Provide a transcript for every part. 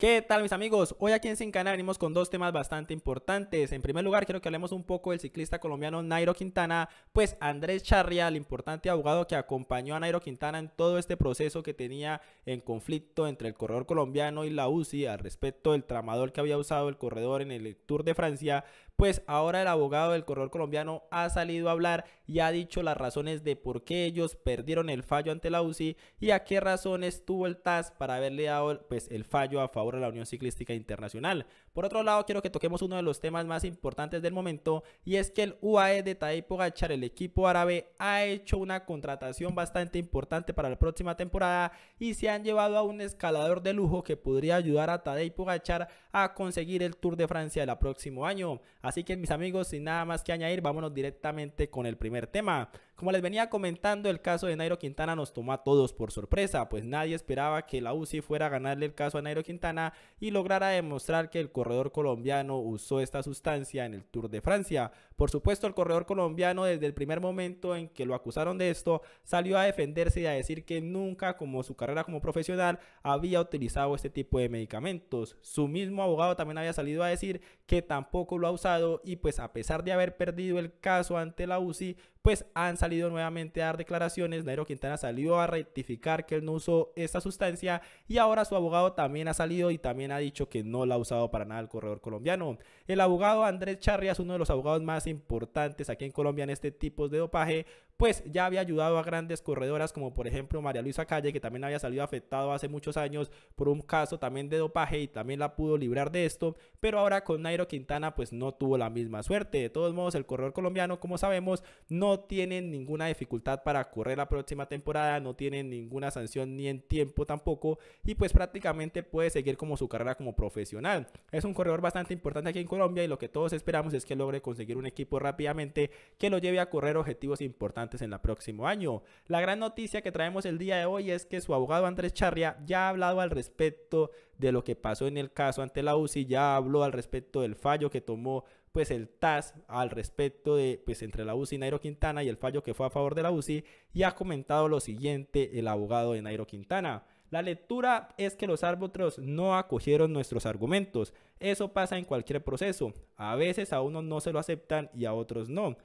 ¿Qué tal mis amigos? Hoy aquí en Sin Canal venimos con dos temas bastante importantes. En primer lugar, quiero que hablemos un poco del ciclista colombiano Nairo Quintana, pues Andrés Charria, el importante abogado que acompañó a Nairo Quintana en todo este proceso que tenía en conflicto entre el corredor colombiano y la UCI al respecto del tramador que había usado el corredor en el Tour de Francia, pues ahora el abogado del corredor colombiano ha salido a hablar y ha dicho las razones de por qué ellos perdieron el fallo ante la UCI y a qué razones tuvo el TAS para haberle dado pues, el fallo a favor de la Unión Ciclística Internacional. Por otro lado, quiero que toquemos uno de los temas más importantes del momento y es que el UAE de Tadej Pogacar, el equipo árabe, ha hecho una contratación bastante importante para la próxima temporada y se han llevado a un escalador de lujo que podría ayudar a Tadej Pogacar a conseguir el Tour de Francia el próximo año. Así que mis amigos, sin nada más que añadir, vámonos directamente con el primer tema. Como les venía comentando, el caso de Nairo Quintana nos tomó a todos por sorpresa, pues nadie esperaba que la UCI fuera a ganarle el caso a Nairo Quintana y lograra demostrar que el corredor colombiano usó esta sustancia en el Tour de Francia. Por supuesto, el corredor colombiano desde el primer momento en que lo acusaron de esto, salió a defenderse y a decir que nunca como su carrera como profesional había utilizado este tipo de medicamentos. Su mismo abogado también había salido a decir que tampoco lo ha usado y pues a pesar de haber perdido el caso ante la UCI, pues han salido salido nuevamente a dar declaraciones, Nairo Quintana salió a rectificar que él no usó esta sustancia y ahora su abogado también ha salido y también ha dicho que no la ha usado para nada el corredor colombiano. El abogado Andrés Charrias, uno de los abogados más importantes aquí en Colombia en este tipo de dopaje, pues ya había ayudado a grandes corredoras como por ejemplo María Luisa Calle, que también había salido afectado hace muchos años por un caso también de dopaje y también la pudo librar de esto, pero ahora con Nairo Quintana pues no tuvo la misma suerte. De todos modos, el corredor colombiano, como sabemos, no tiene ninguna dificultad para correr la próxima temporada, no tiene ninguna sanción ni en tiempo tampoco y pues prácticamente puede seguir como su carrera como profesional. Es un corredor bastante importante aquí en Colombia y lo que todos esperamos es que logre conseguir un equipo rápidamente que lo lleve a correr objetivos importantes en el próximo año. La gran noticia que traemos el día de hoy es que su abogado Andrés Charria ya ha hablado al respecto de lo que pasó en el caso ante la UCI, ya habló al respecto del fallo que tomó pues el TAS al respecto de pues entre la UCI y Nairo Quintana y el fallo que fue a favor de la UCI y ha comentado lo siguiente el abogado de Nairo Quintana. La lectura es que los árbitros no acogieron nuestros argumentos. Eso pasa en cualquier proceso. A veces a unos no se lo aceptan y a otros no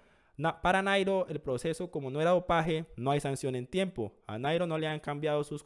para Nairo, el proceso, como no era dopaje, no hay sanción en tiempo. A Nairo no le han cambiado sus,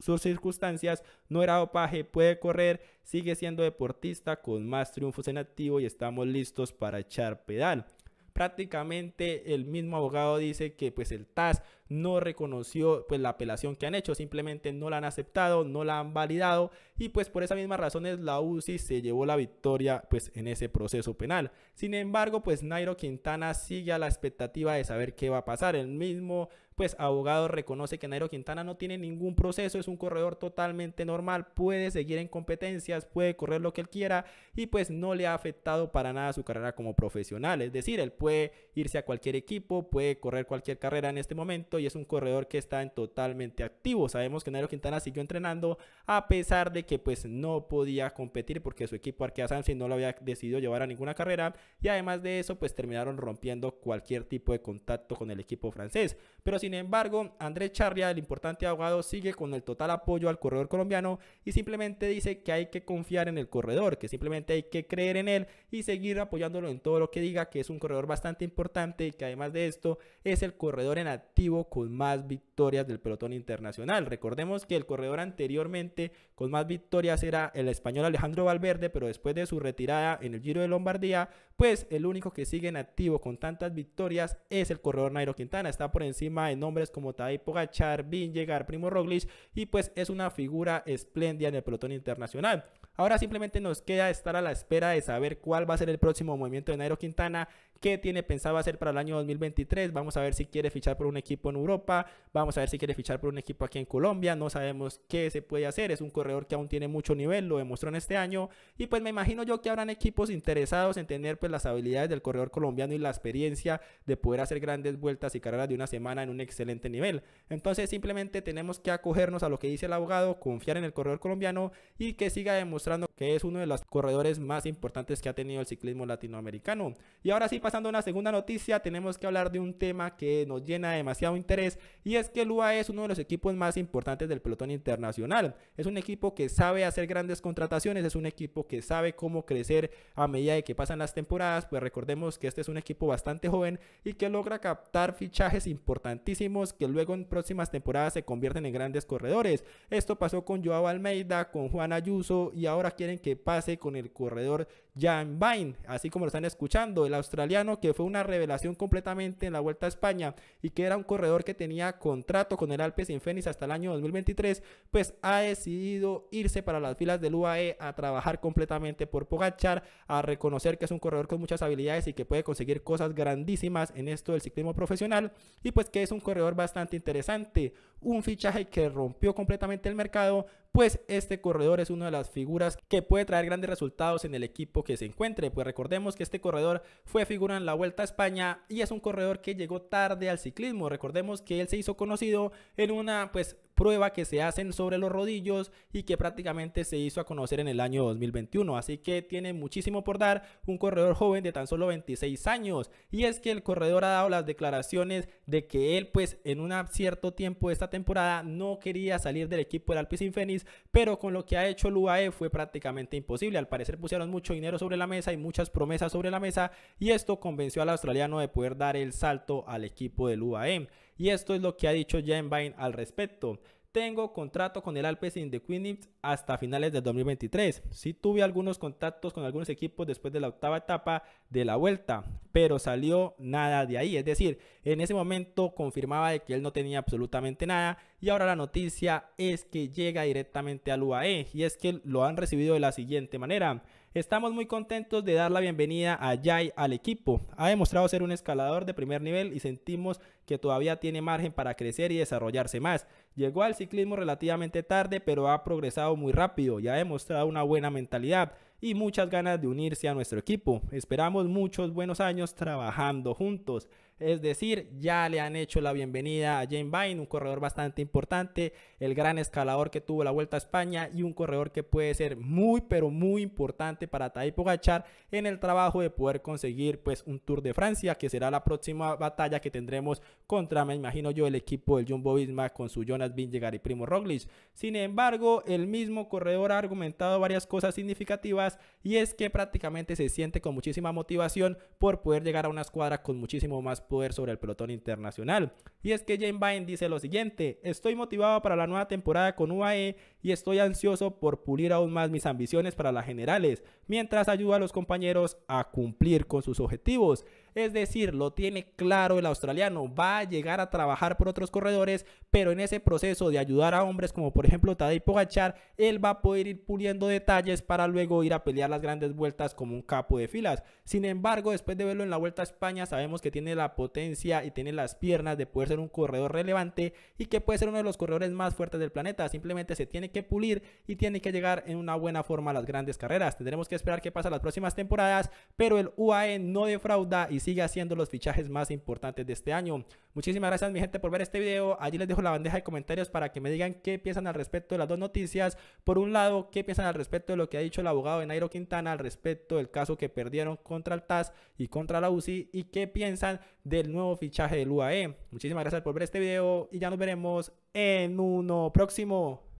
sus circunstancias, no era dopaje, puede correr, sigue siendo deportista con más triunfos en activo y estamos listos para echar pedal prácticamente el mismo abogado dice que pues el TAS no reconoció pues la apelación que han hecho, simplemente no la han aceptado, no la han validado y pues por esas mismas razones la UCI se llevó la victoria pues en ese proceso penal. Sin embargo, pues Nairo Quintana sigue a la expectativa de saber qué va a pasar. El mismo pues abogado reconoce que Nairo Quintana no tiene ningún proceso, es un corredor totalmente normal, puede seguir en competencias, puede correr lo que él quiera y pues no le ha afectado para nada su carrera como profesional, es decir, él puede irse a cualquier equipo, puede correr cualquier carrera en este momento y es un corredor que está en totalmente activo. Sabemos que Nairo Quintana siguió entrenando a pesar de que pues no podía competir porque su equipo Arkea Sánchez no lo había decidido llevar a ninguna carrera y además de eso pues terminaron rompiendo cualquier tipo de contacto con el equipo francés. Pero sin embargo, Andrés Charria, el importante abogado, sigue con el total apoyo al corredor colombiano y simplemente dice que hay que confiar en el corredor, que simplemente hay que creer en él y seguir apoyándolo en todo lo que diga, que es un corredor bastante importante y que además de esto es el corredor en activo con más victorias del pelotón internacional. Recordemos que el corredor anteriormente con más victorias era el español Alejandro Valverde, pero después de su retirada en el Giro de Lombardía, pues el único que sigue en activo con tantas victorias es el corredor Nairo Quintana. Está por encima de nombres como Tadej Pogachar, Llegar, Primo Roglic y pues es una figura espléndida en el pelotón internacional. Ahora simplemente nos queda estar a la espera de saber cuál va a ser el próximo movimiento de Nairo Quintana qué tiene pensado hacer para el año 2023. Vamos a ver si quiere fichar por un equipo en Europa, vamos a ver si quiere fichar por un equipo aquí en Colombia, no sabemos qué se puede hacer, es un corredor que aún tiene mucho nivel, lo demostró en este año y pues me imagino yo que habrán equipos interesados en tener pues las habilidades del corredor colombiano y la experiencia de poder hacer grandes vueltas y carreras de una semana en un excelente nivel. Entonces simplemente tenemos que acogernos a lo que dice el abogado, confiar en el corredor colombiano y que siga demostrando que es uno de los corredores más importantes que ha tenido el ciclismo latinoamericano. Y ahora sí pasando a una segunda noticia, tenemos que hablar de un tema que nos llena demasiado interés y es que el UAE es uno de los equipos más importantes del pelotón internacional. Es un equipo que sabe hacer grandes contrataciones, es un equipo que sabe cómo crecer a medida de que pasan las temporadas, pues recordemos que este es un equipo bastante joven y que logra captar fichajes importantísimos que luego en próximas temporadas se convierten en grandes corredores. Esto pasó con Joao Almeida, con Juan Ayuso y ahora quieren que pase con el corredor Jan vain así como lo están escuchando, el australiano que fue una revelación completamente en la Vuelta a España y que era un corredor que tenía contrato con el Alpes en Fénix hasta el año 2023, pues ha decidido irse para las filas del UAE a trabajar completamente por Pogachar, a reconocer que es un corredor con muchas habilidades y que puede conseguir cosas grandísimas en esto del ciclismo profesional y pues que es un corredor bastante interesante, un fichaje que rompió completamente el mercado pues este corredor es una de las figuras que puede traer grandes resultados en el equipo que se encuentre. Pues recordemos que este corredor fue figura en la Vuelta a España y es un corredor que llegó tarde al ciclismo. Recordemos que él se hizo conocido en una pues prueba que se hacen sobre los rodillos y que prácticamente se hizo a conocer en el año 2021. Así que tiene muchísimo por dar un corredor joven de tan solo 26 años. Y es que el corredor ha dado las declaraciones de que él pues en un cierto tiempo de esta temporada no quería salir del equipo del Alpecin Fenix, pero con lo que ha hecho el UAE fue prácticamente imposible. Al parecer pusieron mucho dinero sobre la mesa y muchas promesas sobre la mesa y esto convenció al australiano de poder dar el salto al equipo del UAE. Y esto es lo que ha dicho Jen Bain al respecto. Tengo contrato con el de Quinnips hasta finales del 2023. Sí tuve algunos contactos con algunos equipos después de la octava etapa de la vuelta, pero salió nada de ahí. Es decir, en ese momento confirmaba de que él no tenía absolutamente nada y ahora la noticia es que llega directamente al UAE y es que lo han recibido de la siguiente manera. Estamos muy contentos de dar la bienvenida a Jai al equipo. Ha demostrado ser un escalador de primer nivel y sentimos que todavía tiene margen para crecer y desarrollarse más. Llegó al ciclismo relativamente tarde, pero ha progresado muy rápido y ha demostrado una buena mentalidad y muchas ganas de unirse a nuestro equipo. Esperamos muchos buenos años trabajando juntos. Es decir, ya le han hecho la bienvenida a Jane Vine, un corredor bastante importante, el gran escalador que tuvo la Vuelta a España y un corredor que puede ser muy, pero muy importante para Tadej Pogachar en el trabajo de poder conseguir pues un Tour de Francia, que será la próxima batalla que tendremos contra, me imagino yo, el equipo del Jumbo Visma con su Jonas Vingegaard y Primo Roglic. Sin embargo, el mismo corredor ha argumentado varias cosas significativas y es que prácticamente se siente con muchísima motivación por poder llegar a una escuadra con muchísimo más poder sobre el pelotón internacional. Y es que Jane Vine dice lo siguiente, estoy motivado para la nueva temporada con UAE y estoy ansioso por pulir aún más mis ambiciones para las generales, mientras ayuda a los compañeros a cumplir con sus objetivos. Es decir, lo tiene claro el australiano, va a llegar a trabajar por otros corredores, pero en ese proceso de ayudar a hombres como por ejemplo Tadej Pogachar, él va a poder ir puliendo detalles para luego ir a pelear las grandes vueltas como un capo de filas. Sin embargo, después de verlo en la Vuelta a España, sabemos que tiene la potencia y tiene las piernas de poder ser un corredor relevante y que puede ser uno de los corredores más fuertes del planeta. Simplemente se tiene que pulir y tiene que llegar en una buena forma a las grandes carreras. Tendremos que esperar qué pasa las próximas temporadas, pero el UAE no defrauda y sigue haciendo los fichajes más importantes de este año. Muchísimas gracias mi gente por ver este video. Allí les dejo la bandeja de comentarios para que me digan qué piensan al respecto de las dos noticias. Por un lado, qué piensan al respecto de lo que ha dicho el abogado de Nairo Quintana al respecto del caso que perdieron contra el TAS y contra la UCI y qué piensan del nuevo fichaje del UAE. Muchísimas gracias por ver este video y ya nos veremos en uno próximo.